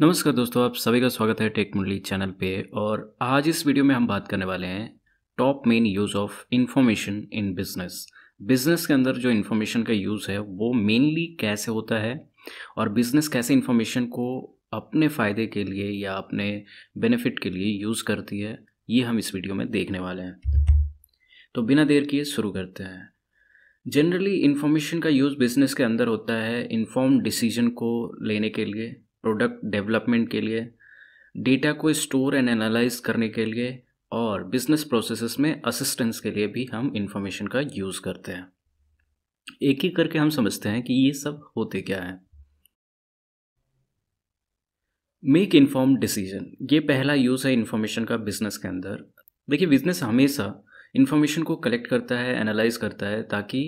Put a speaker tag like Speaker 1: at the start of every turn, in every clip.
Speaker 1: नमस्कार दोस्तों आप सभी का स्वागत है टेक मुंडली चैनल पे और आज इस वीडियो में हम बात करने वाले हैं top main use of information in business business के अंदर जो इन्फॉर्मेशन का यूज़ है वो मेनली कैसे होता है और बिज़नेस कैसे इन्फॉर्मेशन को अपने फ़ायदे के लिए या अपने बेनिफिट के लिए यूज़ करती है ये हम इस वीडियो में देखने वाले हैं तो बिना देर किए शुरू करते हैं जनरली इन्फॉर्मेशन का यूज़ बिज़नेस के अंदर होता है इन्फॉर्म डिसीजन को लेने के लिए प्रोडक्ट डेवलपमेंट के लिए डेटा को स्टोर एंड एनालाइज करने के लिए और बिजनेस प्रोसेसेस में असिस्टेंस के लिए भी हम इंफॉर्मेशन का यूज़ करते हैं एक ही करके हम समझते हैं कि ये सब होते क्या है मेक इन्फॉर्म डिसीजन ये पहला यूज़ है इन्फॉर्मेशन का बिजनेस के अंदर देखिए बिजनेस हमेशा इन्फॉर्मेशन को कलेक्ट करता है एनालाइज करता है ताकि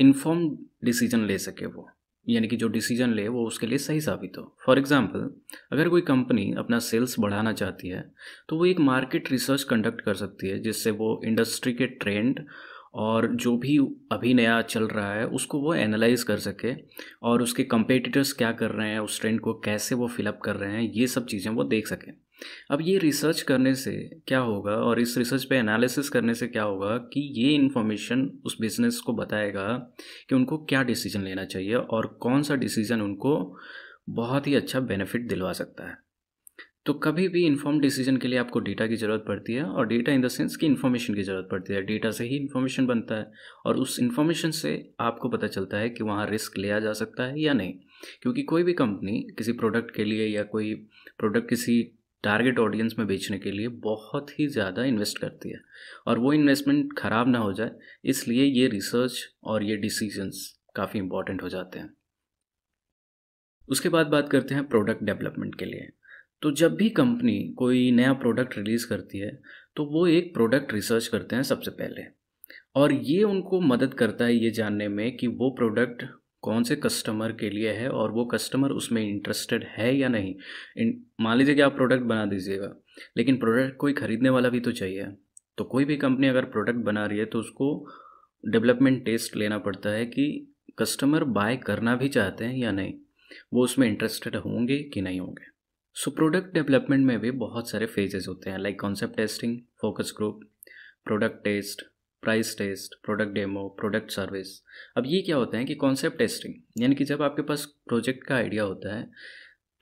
Speaker 1: इन्फॉर्म डिसीजन ले सके वो यानी कि जो डिसीजन ले वो उसके लिए सही साबित हो फॉर एग्जाम्पल अगर कोई कंपनी अपना सेल्स बढ़ाना चाहती है तो वो एक मार्केट रिसर्च कंडक्ट कर सकती है जिससे वो इंडस्ट्री के ट्रेंड और जो भी अभी नया चल रहा है उसको वो एनालाइज कर सके और उसके कंपेटिटर्स क्या कर रहे हैं उस ट्रेंड को कैसे वो फिलअप कर रहे हैं ये सब चीज़ें वो देख सकें अब ये रिसर्च करने से क्या होगा और इस रिसर्च पे एनालिसिस करने से क्या होगा कि ये इन्फॉर्मेशन उस बिज़नेस को बताएगा कि उनको क्या डिसीजन लेना चाहिए और कौन सा डिसीजन उनको बहुत ही अच्छा बेनिफिट दिलवा सकता है तो कभी भी इन्फॉर्म डिसीजन के लिए आपको डेटा की ज़रूरत पड़ती है और डेटा इन द सेंस कि इन्फॉर्मेशन की ज़रूरत पड़ती है डेटा से ही इन्फॉर्मेशन बनता है और उस इन्फॉर्मेशन से आपको पता चलता है कि वहाँ रिस्क लिया जा सकता है या नहीं क्योंकि कोई भी कंपनी किसी प्रोडक्ट के लिए या कोई प्रोडक्ट किसी टारगेट ऑडियंस में बेचने के लिए बहुत ही ज़्यादा इन्वेस्ट करती है और वो इन्वेस्टमेंट ख़राब ना हो जाए इसलिए ये रिसर्च और ये डिसीजंस काफ़ी इम्पॉर्टेंट हो जाते हैं उसके बाद बात करते हैं प्रोडक्ट डेवलपमेंट के लिए तो जब भी कंपनी कोई नया प्रोडक्ट रिलीज़ करती है तो वो एक प्रोडक्ट रिसर्च करते हैं सबसे पहले और ये उनको मदद करता है ये जानने में कि वो प्रोडक्ट कौन से कस्टमर के लिए है और वो कस्टमर उसमें इंटरेस्टेड है या नहीं मान लीजिए कि आप प्रोडक्ट बना दीजिएगा लेकिन प्रोडक्ट कोई ख़रीदने वाला भी तो चाहिए तो कोई भी कंपनी अगर प्रोडक्ट बना रही है तो उसको डेवलपमेंट टेस्ट लेना पड़ता है कि कस्टमर बाय करना भी चाहते हैं या नहीं वो उसमें इंटरेस्टेड होंगे कि नहीं होंगे सो प्रोडक्ट डेवलपमेंट में भी बहुत सारे फेजेस होते हैं like concept testing focus group product test price test product demo product service अब ये क्या होता है कि कॉन्सेप्ट टेस्टिंग यानी कि जब आपके पास प्रोजेक्ट का आइडिया होता है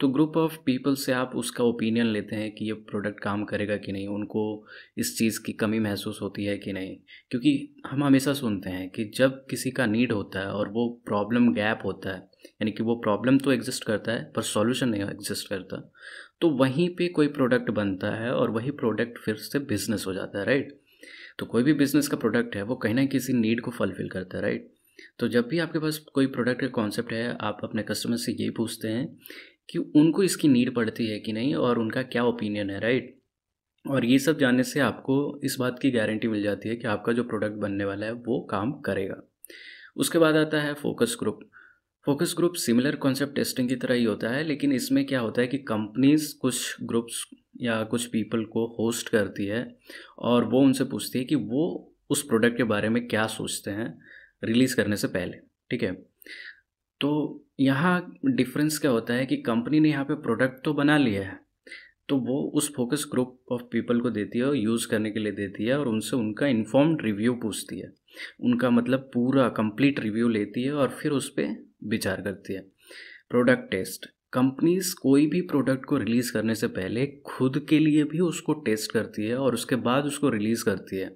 Speaker 1: तो ग्रुप ऑफ पीपल से आप उसका ओपिनियन लेते हैं कि ये प्रोडक्ट काम करेगा कि नहीं उनको इस चीज़ की कमी महसूस होती है कि नहीं क्योंकि हम हमेशा सुनते हैं कि जब किसी का नीड होता है और वो प्रॉब्लम गैप होता है यानी कि वो प्रॉब्लम तो एग्जिस्ट करता है पर सॉल्यूशन नहीं एग्जिस्ट करता तो वहीं पे कोई प्रोडक्ट बनता है और वही प्रोडक्ट फिर से बिजनेस हो जाता है राइट तो कोई भी बिजनेस का प्रोडक्ट है वो कहीं ना किसी नीड को फुलफिल करता है राइट तो जब भी आपके पास कोई प्रोडक्ट का कॉन्सेप्ट है आप अपने कस्टमर से यही पूछते हैं कि उनको इसकी नीड पड़ती है कि नहीं और उनका क्या ओपिनियन है राइट और ये सब जानने से आपको इस बात की गारंटी मिल जाती है कि आपका जो प्रोडक्ट बनने वाला है वो काम करेगा उसके बाद आता है focus group focus group similar concept testing की तरह ही होता है लेकिन इसमें क्या होता है कि कंपनीज कुछ ग्रुप्स या कुछ पीपल को होस्ट करती है और वो उनसे पूछती है कि वो उस प्रोडक्ट के बारे में क्या सोचते हैं रिलीज़ करने से पहले ठीक है तो यहाँ डिफरेंस क्या होता है कि कंपनी ने यहाँ पे प्रोडक्ट तो बना लिया है तो वो उस फोकस ग्रुप ऑफ पीपल को देती है और यूज़ करने के लिए देती है और उनसे उनका इन्फॉर्म्ड रिव्यू पूछती है उनका मतलब पूरा कंप्लीट रिव्यू लेती है और फिर उस पर विचार करती है प्रोडक्ट टेस्ट कंपनीज कोई भी प्रोडक्ट को रिलीज़ करने से पहले खुद के लिए भी उसको टेस्ट करती है और उसके बाद उसको रिलीज़ करती है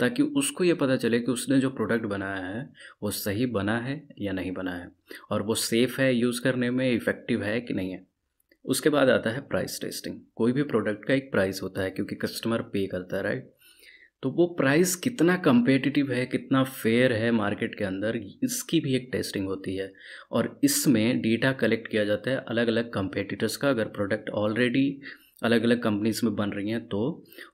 Speaker 1: ताकि उसको ये पता चले कि उसने जो प्रोडक्ट बनाया है वो सही बना है या नहीं बना है और वो सेफ़ है यूज़ करने में इफ़ेक्टिव है कि नहीं है उसके बाद आता है प्राइस टेस्टिंग कोई भी प्रोडक्ट का एक प्राइस होता है क्योंकि कस्टमर पे करता है राइट तो वो प्राइस कितना कम्पिटिटिव है कितना फेयर है मार्केट के अंदर इसकी भी एक टेस्टिंग होती है और इसमें डेटा कलेक्ट किया जाता है अलग अलग कंपेटिटर्स का अगर प्रोडक्ट ऑलरेडी अलग अलग कंपनीज में बन रही हैं तो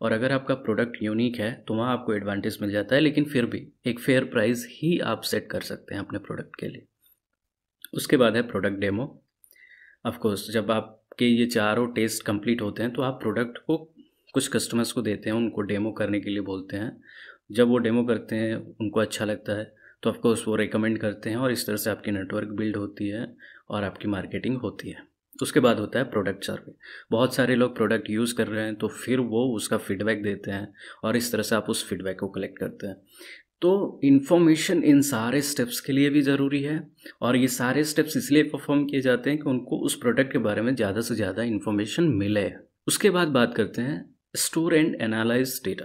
Speaker 1: और अगर आपका प्रोडक्ट यूनिक है तो वहाँ आपको एडवांटेज मिल जाता है लेकिन फिर भी एक फेयर प्राइस ही आप सेट कर सकते हैं अपने प्रोडक्ट के लिए उसके बाद है प्रोडक्ट डेमो ऑफकोर्स जब आपके ये चारों टेस्ट कंप्लीट होते हैं तो आप प्रोडक्ट को कुछ कस्टमर्स को देते हैं उनको डेमो करने के लिए बोलते हैं जब वो डेमो करते हैं उनको अच्छा लगता है तो ऑफकोर्स वो रिकमेंड करते हैं और इस तरह से आपकी नेटवर्क बिल्ड होती है और आपकी मार्केटिंग होती है उसके बाद होता है प्रोडक्ट सर्वे बहुत सारे लोग प्रोडक्ट यूज़ कर रहे हैं तो फिर वो उसका फीडबैक देते हैं और इस तरह से आप उस फीडबैक को कलेक्ट करते हैं तो इन्फॉर्मेशन इन सारे स्टेप्स के लिए भी ज़रूरी है और ये सारे स्टेप्स इसलिए परफॉर्म किए जाते हैं कि उनको उस प्रोडक्ट के बारे में ज़्यादा से ज़्यादा इन्फॉर्मेशन मिले उसके बाद बात करते हैं स्टोर एंड एनालाइज डेटा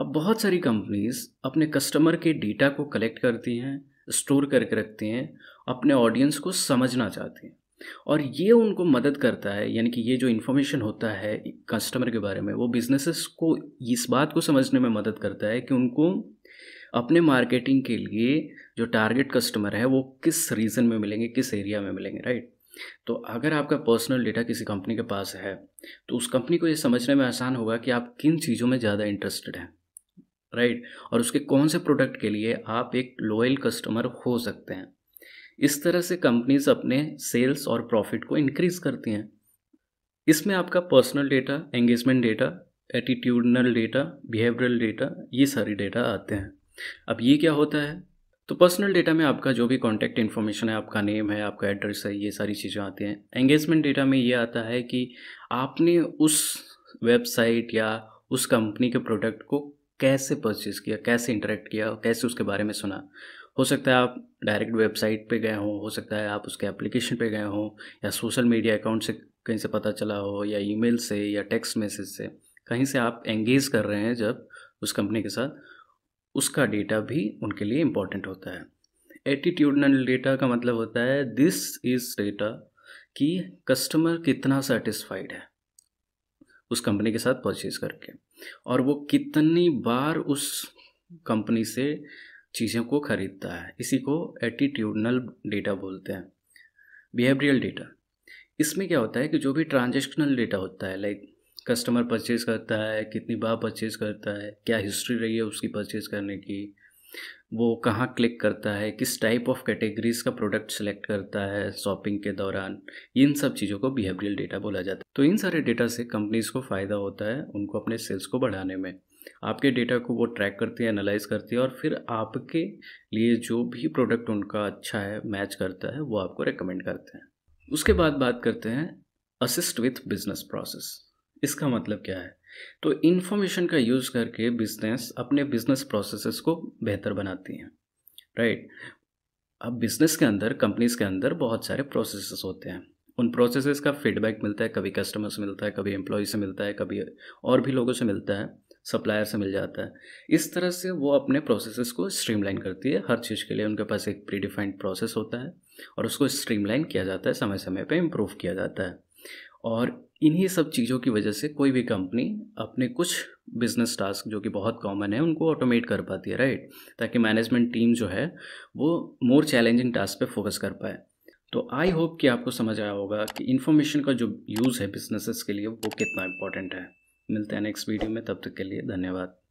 Speaker 1: अब बहुत सारी कंपनीज अपने कस्टमर के डेटा को कलेक्ट करती हैं स्टोर करके रखती हैं अपने ऑडियंस को समझना चाहती हैं और ये उनको मदद करता है यानी कि ये जो इन्फॉर्मेशन होता है कस्टमर के बारे में वो बिजनेसेस को इस बात को समझने में मदद करता है कि उनको अपने मार्केटिंग के लिए जो टारगेट कस्टमर है वो किस रीजन में मिलेंगे किस एरिया में मिलेंगे राइट तो अगर आपका पर्सनल डेटा किसी कंपनी के पास है तो उस कंपनी को ये समझने में आसान होगा कि आप किन चीज़ों में ज़्यादा इंटरेस्टेड हैं राइट और उसके कौन से प्रोडक्ट के लिए आप एक लॉयल कस्टमर हो सकते हैं इस तरह से कंपनीज अपने सेल्स और प्रॉफिट को इंक्रीज करती हैं इसमें आपका personal data engagement data attitudinal data behavioural data ये सारे डेटा आते हैं अब ये क्या होता है तो पर्सनल डेटा में आपका जो भी कॉन्टैक्ट इन्फॉर्मेशन है आपका नेम है आपका एड्रेस है ये सारी चीज़ें आती हैं एंगेजमेंट डेटा में ये आता है कि आपने उस वेबसाइट या उस कंपनी के प्रोडक्ट को कैसे परचेज़ किया कैसे इंटरेक्ट किया कैसे उसके बारे में सुना हो सकता है आप डायरेक्ट वेबसाइट पे गए हों हो सकता है आप उसके एप्लीकेशन पे गए हों या सोशल मीडिया अकाउंट से कहीं से पता चला हो या ईमेल से या टेक्स्ट मैसेज से कहीं से आप एंगेज कर रहे हैं जब उस कंपनी के साथ उसका डेटा भी उनके लिए इम्पोर्टेंट होता है एटीट्यूडनल डेटा का मतलब होता है दिस इज़ डेटा कि कस्टमर कितना सेटिस्फाइड है उस कंपनी के साथ परचेज करके और वो कितनी बार उस कंपनी से चीज़ों को खरीदता है इसी को एटीट्यूडनल डेटा बोलते हैं बिहेवियरल डेटा इसमें क्या होता है कि जो भी ट्रांजेक्शनल डेटा होता है लाइक कस्टमर परचेज़ करता है कितनी बार परचेज़ करता है क्या हिस्ट्री रही है उसकी परचेज़ करने की वो कहाँ क्लिक करता है किस टाइप ऑफ कैटेगरीज का प्रोडक्ट सेलेक्ट करता है शॉपिंग के दौरान इन सब चीज़ों को बिहेवियल डेटा बोला जाता है तो इन सारे डेटा से कंपनीज को फ़ायदा होता है उनको अपने सेल्स को बढ़ाने में आपके डेटा को वो ट्रैक करती है एनालाइज करती है और फिर आपके लिए जो भी प्रोडक्ट उनका अच्छा है मैच करता है वो आपको रिकमेंड करते हैं उसके बाद बात करते हैं असिस्ट विथ बिजनेस प्रोसेस इसका मतलब क्या है तो इन्फॉर्मेशन का यूज़ करके बिजनेस अपने बिजनेस प्रोसेसेस को बेहतर बनाती हैं राइट अब बिजनेस के अंदर कंपनीज के अंदर बहुत सारे प्रोसेसेस होते हैं उन प्रोसेसेस का फीडबैक मिलता है कभी कस्टमर से मिलता है कभी एम्प्लॉय से मिलता है कभी और भी लोगों से मिलता है सप्लायर से मिल जाता है इस तरह से वो अपने प्रोसेसेस को स्ट्रीमलाइन करती है हर चीज़ के लिए उनके पास एक प्रीडिफाइंड प्रोसेस होता है और उसको स्ट्रीमलाइन किया जाता है समय समय पर इम्प्रूव किया जाता है और इन्हीं सब चीज़ों की वजह से कोई भी कंपनी अपने कुछ बिजनेस टास्क जो कि बहुत कॉमन है उनको ऑटोमेट कर पाती है राइट ताकि मैनेजमेंट टीम जो है वो मोर चैलेंजिंग टास्क पे फोकस कर पाए तो आई होप कि आपको समझ आया होगा कि इन्फॉर्मेशन का जो यूज़ है बिजनेसेस के लिए वो कितना इंपॉर्टेंट है मिलते हैं नेक्स्ट वीडियो में तब तक के लिए धन्यवाद